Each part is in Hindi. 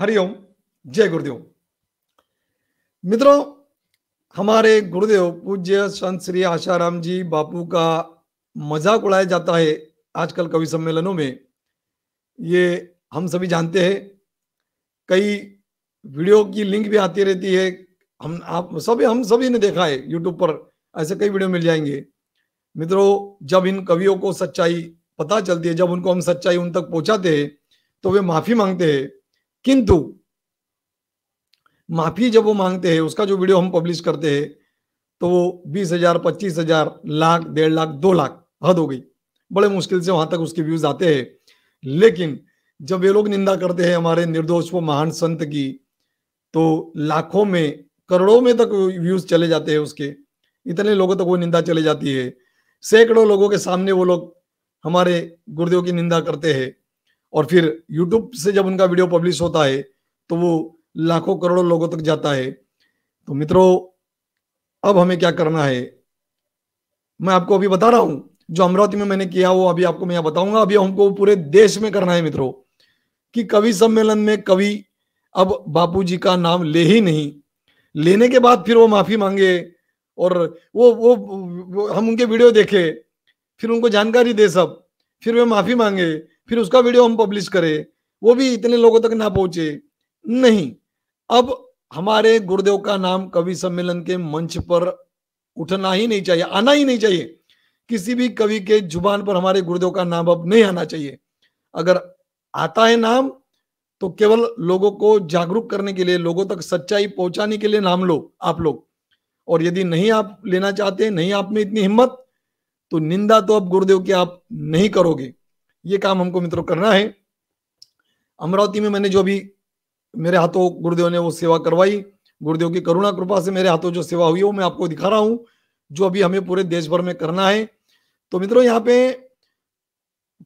हरिओम जय गुरुदेव मित्रों हमारे गुरुदेव पूज्य संत श्री आशाराम जी बापू का मजाक उड़ाया जाता है आजकल कवि सम्मेलनों में ये हम सभी जानते हैं कई वीडियो की लिंक भी आती रहती है हम आप सभी हम सभी ने देखा है यूट्यूब पर ऐसे कई वीडियो मिल जाएंगे मित्रों जब इन कवियों को सच्चाई पता चलती है जब उनको हम सच्चाई उन तक पहुंचाते हैं तो वे माफी मांगते हैं किंतु माफी जब वो मांगते हैं उसका जो वीडियो हम पब्लिश करते हैं तो वो बीस हजार पच्चीस हजार लाख डेढ़ लाख दो लाख हद हो गई बड़े मुश्किल से वहां तक उसके व्यूज आते हैं लेकिन जब ये लोग निंदा करते हैं हमारे निर्दोष व महान संत की तो लाखों में करोड़ों में तक व्यूज चले जाते हैं उसके इतने लोगों तक वो निंदा चले जाती है सैकड़ों लोगों के सामने वो लोग हमारे गुरुदेव की निंदा करते हैं और फिर यूट्यूब से जब उनका वीडियो पब्लिश होता है तो वो लाखों करोड़ों लोगों तक जाता है तो मित्रों अब हमें क्या करना है मैं आपको अभी बता रहा हूं जो अमरावती में मैंने किया वो अभी आपको मैं बताऊंगा अभी हमको पूरे देश में करना है मित्रों कि कवि सम्मेलन में कवि अब बापू जी का नाम ले ही नहीं लेने के बाद फिर वो माफी मांगे और वो वो, वो हम उनके वीडियो देखे फिर उनको जानकारी दे सब फिर वे माफी मांगे फिर उसका वीडियो हम पब्लिश करें वो भी इतने लोगों तक ना पहुंचे नहीं अब हमारे गुरुदेव का नाम कवि सम्मेलन के मंच पर उठना ही नहीं चाहिए आना ही नहीं चाहिए किसी भी कवि के जुबान पर हमारे गुरुदेव का नाम अब नहीं आना चाहिए अगर आता है नाम तो केवल लोगों को जागरूक करने के लिए लोगों तक सच्चाई पहुंचाने के लिए नाम लो आप लोग और यदि नहीं आप लेना चाहते नहीं आप में इतनी हिम्मत तो निंदा तो अब गुरुदेव की आप नहीं करोगे ये काम हमको मित्रों करना है अमरावती में मैंने जो भी मेरे हाथों गुरुदेव ने वो सेवा करवाई गुरुदेव की करुणा कृपा से मेरे हाथों जो सेवा हुई वो मैं आपको दिखा रहा हूँ जो अभी हमें पूरे देश भर में करना है तो मित्रों यहाँ पे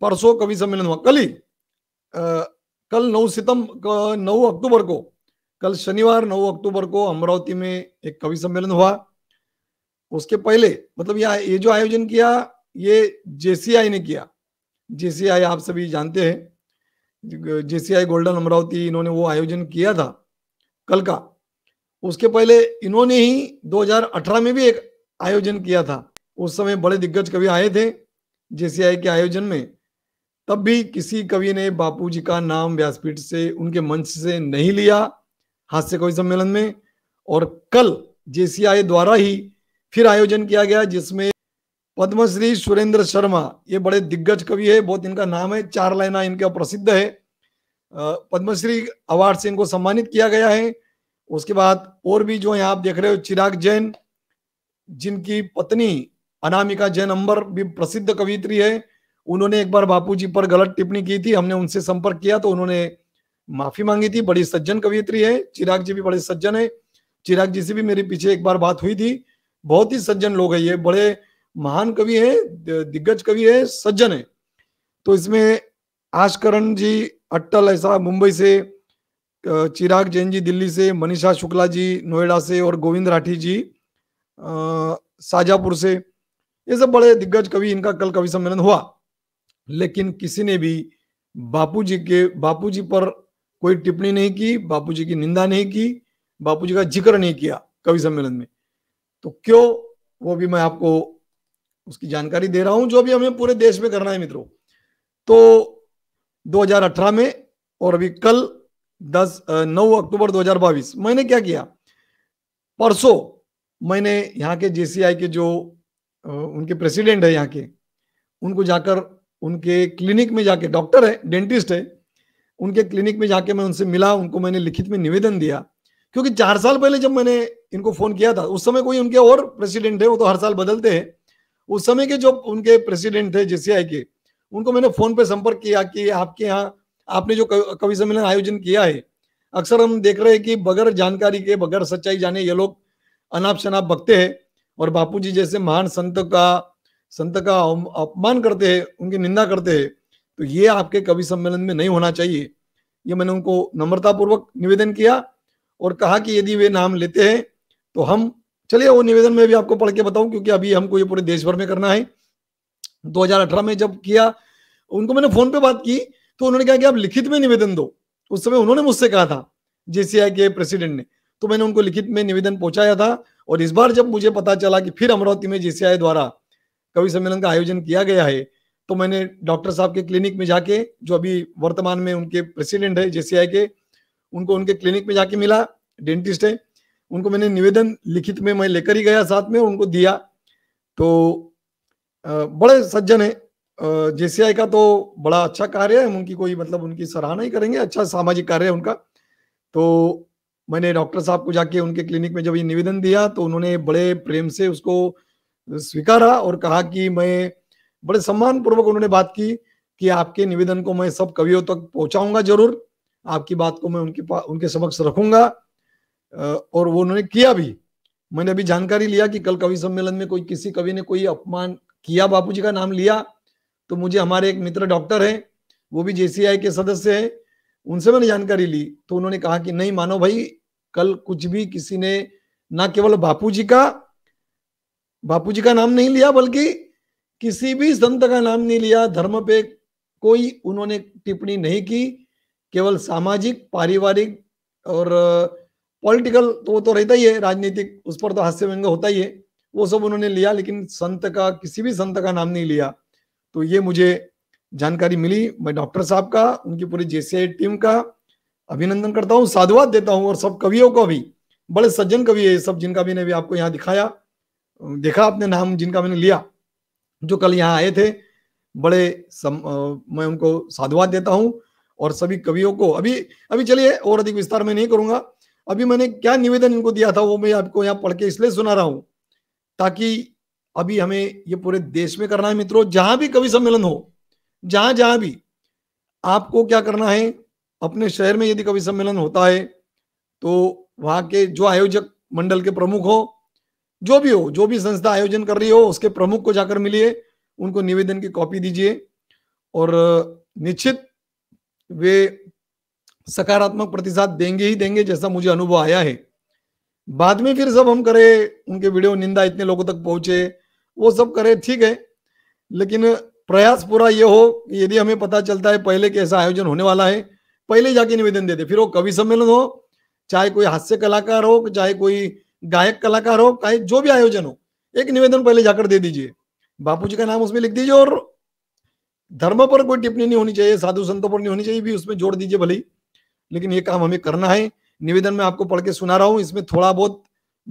परसों कवि सम्मेलन हुआ कल ही कल नौ सितंबर नौ अक्टूबर को कल शनिवार 9 अक्टूबर को अमरावती में एक कवि सम्मेलन हुआ उसके पहले मतलब यह ये जो आयोजन किया ये जेसीआई ने किया जेसीआई आप सभी जानते हैं जेसीआई गोल्डन अमरावती इन्होंने वो आयोजन किया था कल का उसके पहले इन्होंने ही 2018 में भी एक आयोजन किया था उस समय बड़े दिग्गज कवि आए थे जेसीआई के आयोजन में तब भी किसी कवि ने बापू जी का नाम व्यासपीठ से उनके मंच से नहीं लिया हास्य कवि सम्मेलन में और कल जेसीआई द्वारा ही फिर आयोजन किया गया जिसमें पद्मश्री सुरेंद्र शर्मा ये बड़े दिग्गज कवि है बहुत इनका नाम है चार लाइना इनका प्रसिद्ध है पद्मश्री अवार्ड से इनको सम्मानित किया गया है उसके बाद और भी जो है आप देख रहे हो चिराग जैन जिनकी पत्नी अनामिका जैन अंबर भी प्रसिद्ध कवित्री है उन्होंने एक बार बापू जी पर गलत टिप्पणी की थी हमने उनसे संपर्क किया तो उन्होंने माफी मांगी थी बड़ी सज्जन कवियत्री है चिराग जी भी बड़े सज्जन है चिराग जी से भी मेरे पीछे एक बार बात हुई थी बहुत ही सज्जन लोग है ये बड़े महान कवि है दिग्गज कवि है सज्जन है तो इसमें आशकरण जी अट्टल ऐसा मुंबई से चिराग जैन जी दिल्ली से मनीषा शुक्ला जी नोएडा से और गोविंद राठी जी साजापुर से ये सब बड़े दिग्गज कवि इनका कल कवि सम्मेलन हुआ लेकिन किसी ने भी बापूजी के बापूजी पर कोई टिप्पणी नहीं की बापूजी की निंदा नहीं की बापूजी का जिक्र नहीं किया कवि सम्मेलन में तो क्यों वो भी मैं आपको उसकी जानकारी दे रहा हूं जो भी हमें पूरे देश में करना है मित्रों तो 2018 में और अभी कल 10 9 अक्टूबर 2022 मैंने क्या किया परसों मैंने यहाँ के जेसीआई के जो उनके प्रेसिडेंट है यहाँ के उनको जाकर उनके क्लिनिक में जाके डॉक्टर है डेंटिस्ट है उनके क्लिनिक में जाके मैं उनसे मिला उनको मैंने लिखित में निवेदन दिया क्योंकि चार साल पहले जब मैंने इनको फोन किया था उस समय कोई उनके और प्रेसिडेंट है वो तो हर साल बदलते हैं उस समय के जो उनके प्रेसिडेंट थे जेसीआई के उनको मैंने फोन पे संपर्क किया कि आपके यहाँ आपने जो कवि सम्मेलन आयोजन किया है अक्सर हम देख रहे हैं कि बगैर जानकारी के बगैर सच्चाई जाने ये लोग अनाप शनाप बकते हैं और बापू जी जैसे महान संत का संत का अपमान करते हैं उनकी निंदा करते हैं तो ये आपके कवि सम्मेलन में नहीं होना चाहिए ये मैंने उनको नम्रतापूर्वक निवेदन किया और कहा कि यदि वे नाम लेते हैं तो हम चलिए वो निवेदन में भी आपको पढ़ के बताऊं क्योंकि अभी हमको ये पूरे देश भर में करना है 2018 में जब किया उनको मैंने फोन पे बात की तो उन्होंने कहा कि आप लिखित में निवेदन दो उस समय उन्होंने मुझसे कहा था जेसीआई के प्रेसिडेंट ने तो मैंने उनको लिखित में निवेदन पहुंचाया था और इस बार जब मुझे पता चला कि फिर अमरावती में जेसीआई द्वारा कवि सम्मेलन का आयोजन किया गया है तो मैंने डॉक्टर साहब के क्लिनिक में जाके जो अभी वर्तमान में उनके प्रेसिडेंट है जेसीआई के उनको उनके क्लिनिक में जाके मिला डेंटिस्ट है उनको मैंने निवेदन लिखित में मैं लेकर ही गया साथ में उनको दिया तो बड़े सज्जन है जेसीआई का तो बड़ा अच्छा कार्य है उनकी कोई मतलब उनकी सराहना ही करेंगे अच्छा सामाजिक कार्य है उनका तो मैंने डॉक्टर साहब को जाके उनके क्लिनिक में जब ये निवेदन दिया तो उन्होंने बड़े प्रेम से उसको स्वीकारा और कहा कि मैं बड़े सम्मान पूर्वक उन्होंने बात की कि आपके निवेदन को मैं सब कवियों तक पहुंचाऊंगा जरूर आपकी बात को मैं उनके उनके समक्ष रखूंगा और वो उन्होंने किया भी मैंने अभी जानकारी लिया कि कल कवि सम्मेलन में कोई किसी कवि ने कोई अपमान किया बापूजी का नाम लिया तो मुझे हमारे एक मित्र डॉक्टर हैं वो भी जेसीआई के सदस्य हैं उनसे मैंने जानकारी ली तो उन्होंने कहा कि नहीं मानो भाई कल कुछ भी किसी ने ना केवल जी का जी का नाम नहीं लिया बल्कि किसी भी संत का नाम नहीं लिया धर्म पे कोई उन्होंने टिप्पणी नहीं की केवल सामाजिक पारिवारिक और पॉलिटिकल तो वो तो रहता ही है राजनीतिक उस पर तो हास्य व्यंग होता ही है वो सब उन्होंने लिया लेकिन संत का किसी भी संत का नाम नहीं लिया तो ये मुझे जानकारी मिली मैं डॉक्टर साहब का उनकी पूरी जेसीआई टीम का अभिनंदन करता हूँ साधुवाद देता हूँ और सब कवियों को भी बड़े सज्जन कवि है सब जिनका मैंने भी आपको यहाँ दिखाया देखा आपने नाम जिनका मैंने लिया जो कल यहाँ आए थे बड़े सम, आ, मैं उनको साधुवाद देता हूँ और सभी कवियों को अभी अभी चलिए और अधिक विस्तार में नहीं करूंगा अभी मैंने क्या निवेदन इनको दिया था वो मैं आपको यहाँ पढ़ के इसलिए सुना रहा हूं ताकि अभी हमें ये पूरे देश में करना है मित्रों जहां भी कवि सम्मेलन हो जहां जहां भी आपको क्या करना है अपने शहर में यदि कवि सम्मेलन होता है तो वहां के जो आयोजक मंडल के प्रमुख हो जो भी हो जो भी संस्था आयोजन कर रही हो उसके प्रमुख को जाकर मिलिए उनको निवेदन की कॉपी दीजिए और निश्चित वे सकारात्मक प्रतिसाद देंगे ही देंगे जैसा मुझे अनुभव आया है बाद में फिर सब हम करें उनके वीडियो निंदा इतने लोगों तक पहुंचे वो सब करें ठीक है लेकिन प्रयास पूरा ये हो यदि हमें पता चलता है पहले कैसा आयोजन होने वाला है पहले जाके निवेदन देते फिर वो कवि सम्मेलन हो चाहे कोई हास्य कलाकार हो चाहे कोई गायक कलाकार हो चाहे जो भी आयोजन हो एक निवेदन पहले जाकर दे दीजिए बापू जी का नाम उसमें लिख दीजिए और धर्म पर कोई टिप्पणी नहीं होनी चाहिए साधु संतों पर नहीं होनी चाहिए भी उसमें जोड़ दीजिए भले लेकिन ये काम हमें करना है निवेदन में आपको पढ़ के सुना रहा हूँ इसमें थोड़ा बहुत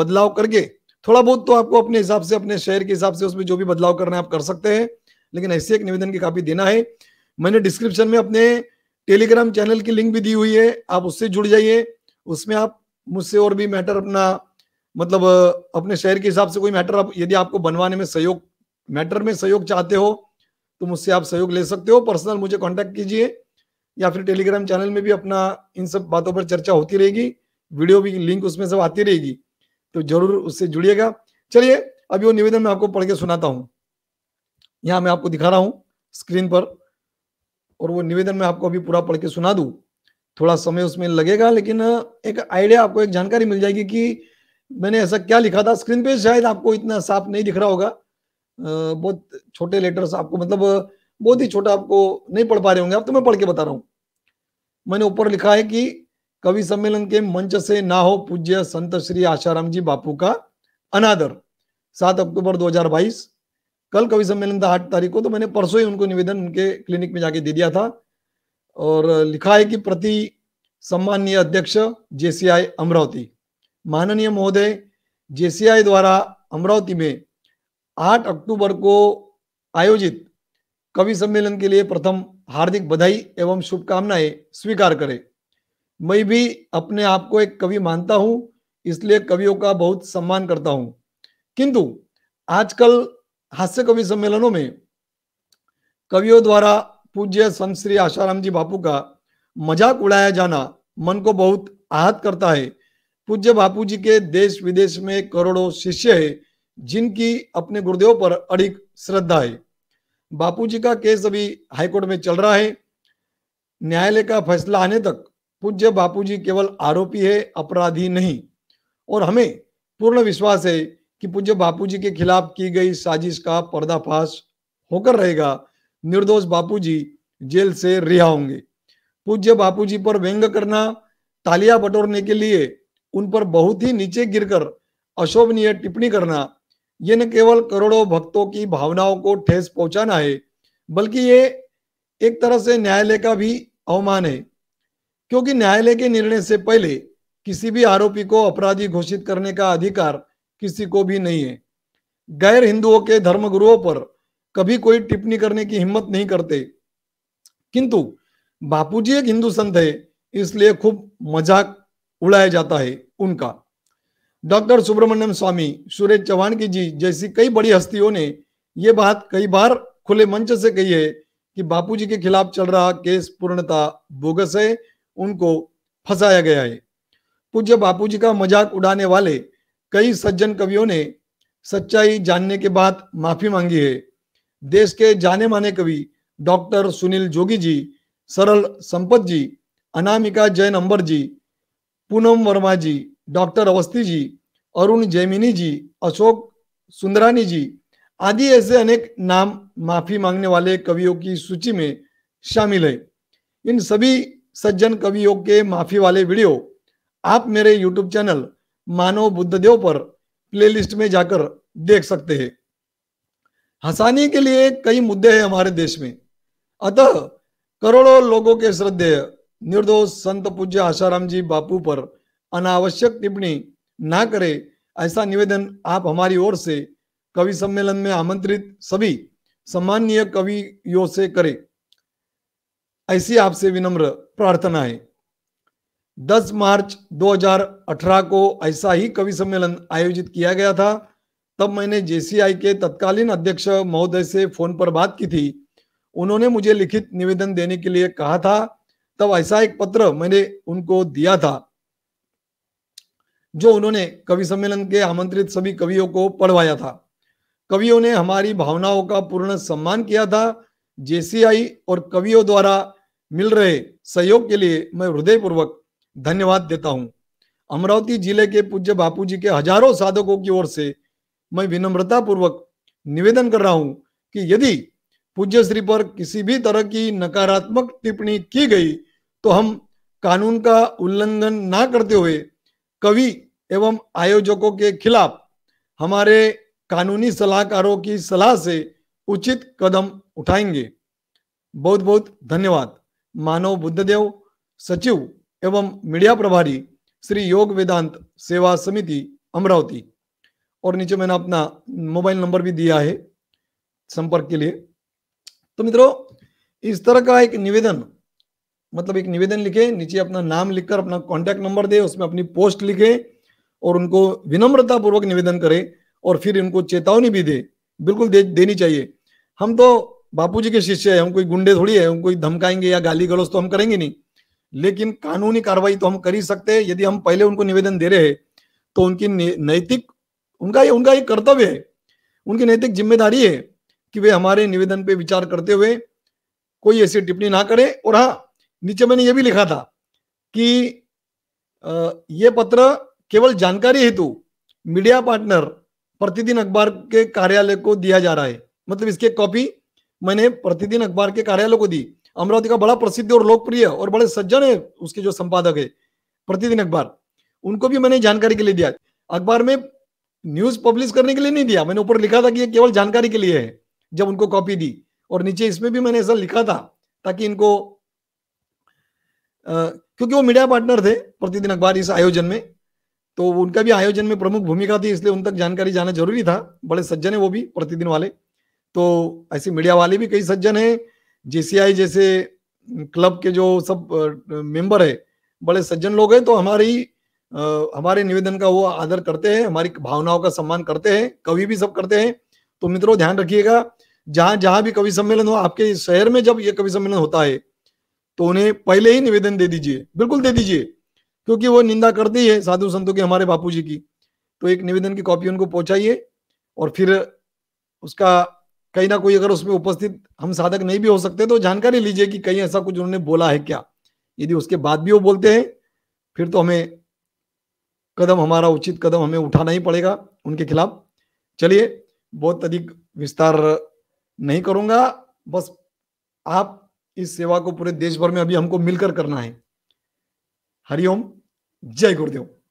बदलाव करके थोड़ा बहुत तो आपको अपने हिसाब से अपने शहर के हिसाब से उसमें जो भी बदलाव करना है आप कर सकते हैं लेकिन ऐसे एक निवेदन की कापी देना है मैंने डिस्क्रिप्शन में अपने टेलीग्राम चैनल की लिंक भी दी हुई है आप उससे जुड़ जाइए उसमें आप मुझसे और भी मैटर अपना मतलब अपने शहर के हिसाब से कोई मैटर आप यदि आपको बनवाने में सहयोग मैटर में सहयोग चाहते हो तो मुझसे आप सहयोग ले सकते हो पर्सनल मुझे कॉन्टेक्ट कीजिए या फिर टेलीग्राम चैनल में भी अपना इन सब बातों पर चर्चा होती रहेगी वीडियो भी लिंक उसमें सब आती रहेगी तो जरूर उससे जुड़िएगा चलिए अभी वो निवेदन मैं आपको पढ़ के सुनाता हूँ यहाँ मैं आपको दिखा रहा हूँ स्क्रीन पर और वो निवेदन मैं आपको अभी पूरा पढ़ के सुना दू थोड़ा समय उसमें लगेगा लेकिन एक आइडिया आपको एक जानकारी मिल जाएगी कि मैंने ऐसा क्या लिखा था स्क्रीन पे शायद आपको इतना साफ नहीं दिख रहा होगा बहुत छोटे लेटर्स आपको मतलब बहुत ही छोटा आपको नहीं पढ़ पा रहे होंगे अब तो मैं पढ़ के बता रहा हूं मैंने ऊपर लिखा है कि कवि सम्मेलन के मंच से ना हो पूज्य संत श्री आशाराम जी बापू का अनादर सात अक्टूबर 2022 कल कवि सम्मेलन था आठ तारीख को तो मैंने परसों ही उनको निवेदन उनके क्लिनिक में जाके दे दिया था और लिखा है कि प्रति सम्माननीय अध्यक्ष जेसीआई अमरावती माननीय महोदय जेसीआई द्वारा अमरावती में 8 अक्टूबर को आयोजित कवि सम्मेलन के लिए प्रथम हार्दिक बधाई एवं शुभकामनाएं स्वीकार करें मैं भी अपने आप को एक कवि मानता हूं इसलिए कवियों का बहुत सम्मान करता हूं किंतु आजकल हास्य कवि सम्मेलनों में कवियों द्वारा पूज्य संत श्री आशाराम जी बापू का मजाक उड़ाया जाना मन को बहुत आहत करता है पूज्य बापू जी के देश विदेश में करोड़ों शिष्य है जिनकी अपने गुरुदेव पर अधिक श्रद्धा है बापूजी का केस अभी हाईकोर्ट में चल रहा है न्यायालय का फैसला आने तक पूज्य बापूजी केवल आरोपी है अपराधी नहीं और हमें पूर्ण विश्वास है कि पूज्य बापूजी के खिलाफ की गई साजिश का पर्दाफाश होकर रहेगा निर्दोष बापूजी जेल से रिहा होंगे पूज्य बापूजी पर व्यंग करना तालियां बटोरने के लिए उन पर बहुत ही नीचे गिरकर अशोभनीय टिप्पणी करना ये न केवल करोड़ों भक्तों की भावनाओं को ठेस पहुंचाना है बल्कि ये एक तरह से न्यायालय का भी अवमान है क्योंकि न्यायालय के निर्णय से पहले किसी भी आरोपी को अपराधी घोषित करने का अधिकार किसी को भी नहीं है गैर हिंदुओं के धर्मगुरुओं पर कभी कोई टिप्पणी करने की हिम्मत नहीं करते किंतु बापूजी एक हिंदू संत है इसलिए खूब मजाक उड़ाया जाता है उनका डॉक्टर सुब्रमण्यम स्वामी सुरेश चौहान की जी जैसी कई बड़ी हस्तियों ने ये बात कई बार खुले मंच से कही है कि बापूजी के खिलाफ चल रहा केस पूर्णता बोगस है उनको फंसाया गया है पूज्य बापूजी का मजाक उड़ाने वाले कई सज्जन कवियों ने सच्चाई जानने के बाद माफी मांगी है देश के जाने माने कवि डॉक्टर सुनील जोगी जी सरल संपत जी अनामिका जैन अंबर जी पूनम वर्मा जी डॉक्टर अवस्थी जी अरुण जैमिनी जी अशोक सुंदरानी जी आदि ऐसे अनेक नाम माफी मांगने वाले कवियों की सूची में शामिल है इन सभी सज्जन कवियों के माफी वाले वीडियो आप मेरे यूट्यूब चैनल मानव बुद्धदेव पर प्लेलिस्ट में जाकर देख सकते हैं हंसाने के लिए कई मुद्दे हैं हमारे देश में अतः करोड़ों लोगों के श्रद्धेय निर्दोष संत पूज्य आशाराम जी बापू पर अनावश्यक टिप्पणी ना करे ऐसा निवेदन आप हमारी ओर से कवि सम्मेलन में आमंत्रित सभी सम्मान्य कवियों से करें ऐसी आपसे विनम्र प्रार्थना है 10 मार्च 2018 को ऐसा ही कवि सम्मेलन आयोजित किया गया था तब मैंने जेसीआई के तत्कालीन अध्यक्ष महोदय से फोन पर बात की थी उन्होंने मुझे लिखित निवेदन देने के लिए कहा था तब ऐसा एक पत्र मैंने उनको दिया था जो उन्होंने कवि सम्मेलन के आमंत्रित सभी कवियों को पढ़वाया था कवियों ने हमारी भावनाओं का पूर्ण सम्मान किया था जेसीआई और कवियों द्वारा मिल रहे सहयोग के लिए मैं हृदय पूर्वक धन्यवाद देता हूं अमरावती जिले के पूज्य जी के हजारों साधकों की ओर से मैं विनम्रता पूर्वक निवेदन कर रहा हूं कि यदि पूज्य श्री पर किसी भी तरह की नकारात्मक टिप्पणी की गई तो हम कानून का उल्लंघन ना करते हुए कवि एवं आयोजकों के खिलाफ हमारे कानूनी सलाहकारों की सलाह से उचित कदम उठाएंगे बहुत बहुत धन्यवाद मानव बुद्धदेव सचिव एवं मीडिया प्रभारी श्री योग वेदांत सेवा समिति अमरावती और नीचे मैंने अपना मोबाइल नंबर भी दिया है संपर्क के लिए तो मित्रों इस तरह का एक निवेदन मतलब एक निवेदन लिखे नीचे अपना नाम लिखकर अपना कॉन्टैक्ट नंबर दे उसमें अपनी पोस्ट लिखे और उनको विनम्रता पूर्वक निवेदन करे और फिर उनको चेतावनी भी दे बिल्कुल दे, देनी चाहिए हम तो बापू के शिष्य है हम कोई गुंडे थोड़ी है हम कोई धमकाएंगे या गाली गलोज तो हम करेंगे नहीं लेकिन कानूनी कार्रवाई तो हम कर ही सकते हैं यदि हम पहले उनको निवेदन दे रहे हैं तो उनकी नैतिक उनका ये उनका एक कर्तव्य है उनकी नैतिक जिम्मेदारी है कि वे हमारे निवेदन पे विचार करते हुए कोई ऐसी टिप्पणी ना करें और हाँ नीचे मैंने ये भी लिखा था कि ये पत्र केवल जानकारी हेतु मीडिया पार्टनर प्रतिदिन अखबार के कार्यालय को दिया जा रहा है मतलब इसके कॉपी मैंने प्रतिदिन अखबार के कार्यालय को दी अमरावती का बड़ा प्रसिद्ध और लोकप्रिय और बड़े सज्जन है उसके जो संपादक है प्रतिदिन अखबार उनको भी मैंने जानकारी के लिए दिया अखबार में न्यूज पब्लिश करने के लिए नहीं दिया मैंने ऊपर लिखा था कि ये केवल जानकारी के लिए है जब उनको कॉपी दी और नीचे इसमें भी मैंने ऐसा लिखा था ताकि इनको क्योंकि वो मीडिया पार्टनर थे प्रतिदिन अखबार इस आयोजन में तो उनका भी आयोजन में प्रमुख भूमिका थी इसलिए उन तक जानकारी जाना जरूरी था बड़े सज्जन है वो भी प्रतिदिन वाले तो ऐसे मीडिया वाले भी कई सज्जन है जेसीआई जैसे क्लब के जो सब मेंबर है बड़े सज्जन लोग हैं तो हमारी हमारे निवेदन का वो आदर करते हैं हमारी भावनाओं का सम्मान करते हैं कवि भी सब करते हैं तो मित्रों ध्यान रखिएगा जहां जहां भी कवि सम्मेलन हो आपके शहर में जब ये कवि सम्मेलन होता है तो उन्हें पहले ही निवेदन दे दीजिए बिल्कुल दे दीजिए क्योंकि वो निंदा करती है साधु संतों की हमारे बापू जी की तो एक निवेदन की कॉपी उनको पहुंचाइए और फिर उसका कहीं ना कोई अगर उसमें उपस्थित हम साधक नहीं भी हो सकते तो जानकारी लीजिए कि कहीं ऐसा कुछ उन्होंने बोला है क्या यदि उसके बाद भी वो बोलते हैं फिर तो हमें कदम हमारा उचित कदम हमें उठाना ही पड़ेगा उनके खिलाफ चलिए बहुत अधिक विस्तार नहीं करूंगा बस आप इस सेवा को पूरे देश भर में अभी हमको मिलकर करना है हरिओम जय गुरुदेव